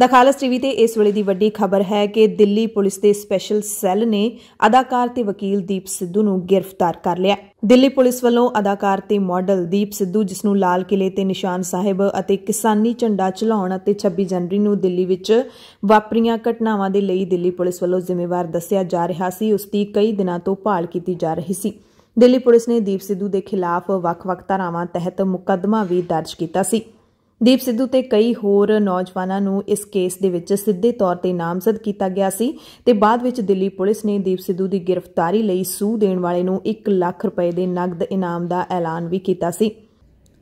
ਦਾ Khalsa TV ਤੇ ਇਸ ਵੇਲੇ ਦੀ ਵੱਡੀ ਖਬਰ ਹੈ ਕਿ ਦਿੱਲੀ ਪੁਲਿਸ ਦੇ ਸਪੈਸ਼ਲ ਸੈੱਲ ਨੇ ਅਦਾਕਾਰ ਤੇ ਵਕੀਲ ਦੀਪ ਸਿੱਧੂ ਨੂੰ ਗ੍ਰਿਫਤਾਰ ਕਰ ਲਿਆ ਦਿੱਲੀ ਪੁਲਿਸ ਵੱਲੋਂ ਅਦਾਕਾਰ ਤੇ ਮਾਡਲ ਦੀਪ ਸਿੱਧੂ ਜਿਸ ਨੂੰ ਲਾਲ ਕਿਲੇ ਤੇ ਨਿਸ਼ਾਨ ਸਾਹਿਬ ਅਤੇ ਕਿਸਾਨੀ ਝੰਡਾ ਚਲਾਉਣ ਅਤੇ 26 ਜਨਵਰੀ ਨੂੰ ਦਿੱਲੀ ਵਿੱਚ ਵਾਪਰੀਆਂ ਘਟਨਾਵਾਂ ਦੇ ਲਈ ਦਿੱਲੀ ਪੁਲਿਸ ਵੱਲੋਂ ਜ਼ਿੰਮੇਵਾਰ ਦੱਸਿਆ ਜਾ ਰਿਹਾ ਸੀ ਉਸ ਦੀ ਕਈ ਦਿਨਾਂ ਤੋਂ ਭਾਲ ਕੀਤੀ ਜਾ ਰਹੀ ਸੀ ਦਿੱਲੀ ਪੁਲਿਸ ਨੇ ਦੀਪ ਸਿੱਧੂ ਦੇ ਖਿਲਾਫ ਵੱਖ-ਵੱਖ ਧਾਰਾਵਾਂ ਤਹਿਤ ਮੁਕੱਦਮਾ ਵੀ ਦਰਜ ਕੀਤਾ ਸੀ ਦੀਪ ਸਿੱਧੂ ਤੇ ਕਈ ਹੋਰ ਨੌਜਵਾਨਾਂ ਨੂੰ ਇਸ ਕੇਸ ਦੇ ਵਿੱਚ ਸਿੱਧੇ ਤੌਰ ਤੇ ਨਾਮਜ਼ਦ ਕੀਤਾ ਗਿਆ ਸੀ ਤੇ ਬਾਅਦ ਵਿੱਚ ਦਿੱਲੀ ਪੁਲਿਸ ਨੇ ਦੀਪ ਸਿੱਧੂ ਦੀ ਗ੍ਰਿਫਤਾਰੀ ਲਈ ਸੂ ਦੇਣ ਵਾਲੇ ਨੂੰ 1 ਲੱਖ ਰੁਪਏ ਦੇ ਨਗਦ ਇਨਾਮ ਦਾ ਐਲਾਨ ਵੀ ਕੀਤਾ ਸੀ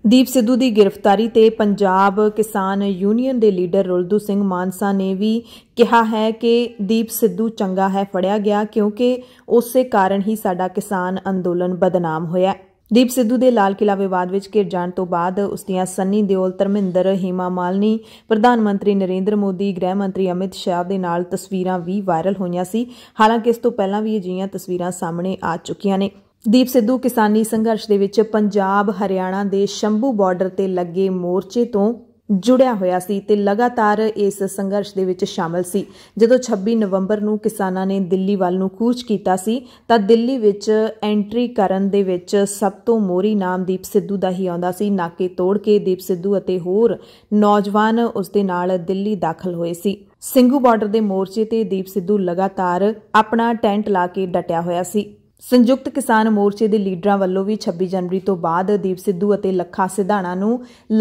ਦੀਪ ਸਿੱਧੂ ਦੀ ਗ੍ਰਿਫਤਾਰੀ ਤੇ ਪੰਜਾਬ ਕਿਸਾਨ ਯੂਨੀਅਨ ਦੇ ਲੀਡਰ ਰੁਲਦੂ ਸਿੰਘ ਮਾਨਸਾ ਨੇ ਵੀ ਕਿਹਾ ਹੈ ਕਿ ਦੀਪ ਸਿੱਧੂ ਚੰਗਾ ਹੈ ਫੜਿਆ ਗਿਆ ਕਿਉਂਕਿ ਉਸੇ ਕਾਰਨ ਹੀ ਸਾਡਾ ਕਿਸਾਨ ਅੰਦੋਲਨ ਬਦਨਾਮ ਹੋਇਆ ਦੀਪ ਸਿੱਧੂ ਦੇ ਲਾਲ ਕਿਲਾ ਵਿਵਾਦ ਵਿੱਚ ਘਿਰ ਜਾਣ ਤੋਂ ਬਾਅਦ ਉਸ ਦੀਆਂ ਸੰਨੀ ਦਿਓਲ ਧਰਮਿੰਦਰ ਹੀਮਾ ਮਾਲਨੀ ਪ੍ਰਧਾਨ ਮੰਤਰੀ ਨਰਿੰਦਰ ਮੋਦੀ ਗ੍ਰਹਿ ਮੰਤਰੀ ਅਮਿਤ ਸ਼ਾਹ ਦੇ ਨਾਲ ਤਸਵੀਰਾਂ ਵੀ ਵਾਇਰਲ ਹੋਈਆਂ ਸੀ ਹਾਲਾਂਕਿ ਇਸ ਤੋਂ ਪਹਿਲਾਂ ਵੀ ਅਜਿਹੀਆਂ ਤਸਵੀਰਾਂ ਸਾਹਮਣੇ ਆ ਚੁੱਕੀਆਂ ਨੇ ਦੀਪ ਸਿੱਧੂ ਕਿਸਾਨੀ ਸੰਘਰਸ਼ ਦੇ ਵਿੱਚ ਪੰਜਾਬ ਹਰਿਆਣਾ ਦੇ ਸ਼ੰਭੂ ਬਾਰਡਰ ਤੇ ਲੱਗੇ ਮੋਰਚੇ ਤੋਂ ਜੁੜਿਆ ਹੋਇਆ ਸੀ ਤੇ ਲਗਾਤਾਰ ਇਸ ਸੰਘਰਸ਼ ਦੇ ਵਿੱਚ ਸ਼ਾਮਲ ਸੀ ਜਦੋਂ 26 ਨਵੰਬਰ ਨੂੰ ਕਿਸਾਨਾਂ ਨੇ ਦਿੱਲੀ ਵੱਲ ਨੂੰ ਕੂਚ ਕੀਤਾ ਸੀ ਤਾਂ ਦਿੱਲੀ ਵਿੱਚ ਐਂਟਰੀ ਕਰਨ ਦੇ ਵਿੱਚ ਸਭ ਤੋਂ ਮੋਰੀ ਨਾਮ ਦੀਪ ਸਿੱਧੂ ਦਾ ਹੀ ਆਉਂਦਾ ਸੀ ਨਾਕੇ ਤੋੜ ਕੇ ਦੀਪ ਸਿੱਧੂ ਅਤੇ ਹੋਰ ਨੌਜਵਾਨ ਉਸ ਦੇ ਨਾਲ ਦਿੱਲੀ ਦਾਖਲ ਹੋਏ ਸੀ ਸਿੰਘੂ ਬਾਰਡਰ ਦੇ ਮੋਰਚੇ ਤੇ ਦੀਪ ਸਿੱਧੂ ਲਗਾਤਾਰ ਆਪਣਾ ਟੈਂਟ ਲਾ ਕੇ ਡਟਿਆ ਹੋਇਆ ਸੀ ਸੰਯੁਕਤ ਕਿਸਾਨ ਮੋਰਚੇ ਦੇ ਲੀਡਰਾਂ ਵੱਲੋਂ ਵੀ 26 ਜਨਵਰੀ ਤੋਂ ਬਾਅਦ ਦੀਪ ਸਿੱਧੂ ਅਤੇ ਲੱਖਾ ਸਿਧਾਣਾ ਨੂੰ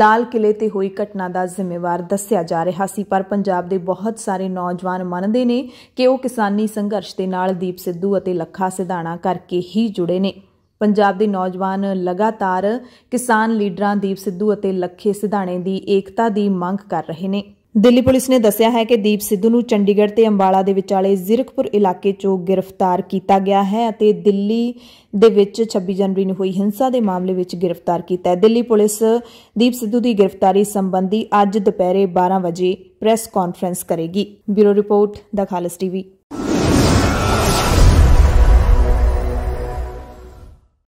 ਲਾਲ ਕਿਲੇ ਤੇ ਹੋਈ ਘਟਨਾ ਦਾ ਜ਼ਿੰਮੇਵਾਰ ਦੱਸਿਆ ਜਾ ਰਿਹਾ ਸੀ ਪਰ ਪੰਜਾਬ ਦੇ ਬਹੁਤ ਸਾਰੇ ਨੌਜਵਾਨ ਮੰਨਦੇ ਨੇ ਕਿ ਉਹ ਕਿਸਾਨੀ ਸੰਘਰਸ਼ ਦੇ ਨਾਲ ਦੀਪ ਸਿੱਧੂ ਅਤੇ ਲੱਖਾ ਸਿਧਾਣਾ ਕਰਕੇ ਹੀ ਜੁੜੇ ਨੇ ਪੰਜਾਬ ਦੇ ਨੌਜਵਾਨ ਲਗਾਤਾਰ ਕਿਸਾਨ ਲੀਡਰਾਂ ਦੀਪ ਸਿੱਧੂ ਅਤੇ ਲੱਖੇ ਸਿਧਾਣੇ ਦੀ ਏਕਤਾ ਦੀ ਮੰਗ ਕਰ ਰਹੇ ਨੇ ਦਿੱਲੀ ਪੁਲਿਸ ਨੇ ਦੱਸਿਆ ਹੈ ਕਿ ਦੀਪ ਸਿੱਧੂ ਨੂੰ ਚੰਡੀਗੜ੍ਹ ਤੇ ਅੰਬਾਲਾ ਦੇ ਵਿਚਾਲੇ ਜ਼ਿਰਕਪੁਰ ਇਲਾਕੇ 'ਚੋਂ ਗ੍ਰਿਫਤਾਰ ਕੀਤਾ ਗਿਆ ਹੈ ਅਤੇ ਦਿੱਲੀ ਦੇ ਵਿੱਚ 26 ਜਨਵਰੀ ਨੂੰ ਹੋਈ ਹਿੰਸਾ ਦੇ ਮਾਮਲੇ ਵਿੱਚ ਗ੍ਰਿਫਤਾਰ ਕੀਤਾ ਹੈ ਦਿੱਲੀ ਪੁਲਿਸ ਦੀਪ ਸਿੱਧੂ ਦੀ ਗ੍ਰਿਫਤਾਰੀ ਸੰਬੰਧੀ ਅੱਜ ਦੁਪਹਿਰੇ 12 ਵਜੇ ਪ੍ਰੈਸ ਕਾਨਫਰੰਸ ਕਰੇਗੀ ਬਿਊਰੋ ਰਿਪੋਰਟ ਦਾ ਖਾਲਸ ਟੀਵੀ